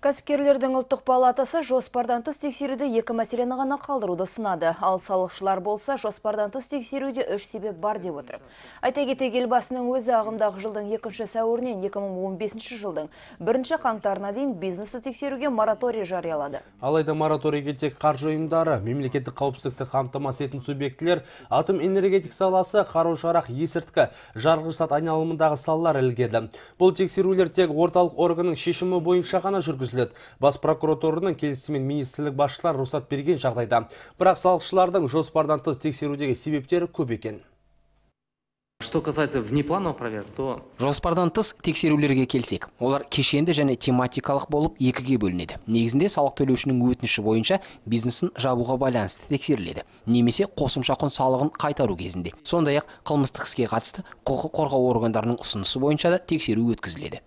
Кәсіпкерлердің ұлттық палатасы жоспардан тыс тексеруде екі мәселені ғана қалдыруды сынады Ал салықшылар болса, жоспардан тыс тексеруде үш себеп бар деп отыр. Айта кете елбасының өзі ағымдағы жылдың екінші сәуірінен 2015 жылдың бірінші қаңтарына дейін бизнесті тексеруге мораторий жариялады. Алайда мораторийге тек қаржы ұйымдары, мемлекеттік қауіпсіздікті қамтамасыз ететін субъектілер, атом энергетик саласы, қару жарақ есірткі, зат айналымындағы салалар ілгеді. Бұл тексерулер тек орталық органның шешімі бойынша ғана жүргізілді жүргізіледі бас прокуратураның келісімен министрлік басшылары рұқсат берген жағдайда бірақ салықшылардың жоспардан тыс тексерудегі себептері көп екен Что касается внеплановых проверок, то... Жоспардан тыс тексерулерге келсек, олар кешенді және тематикалық болып екіге бөлінеді. Негізінде салық төлеушінің өтініші бойынша бизнесін жабуға байланысты тексеріледі. Немесе қосымша құн салығын қайтару кезінде. Сондай ақ қылмыстық іске қатысты құқық қорғау органдарының ұсынысы бойынша да тексеру өткізіледі.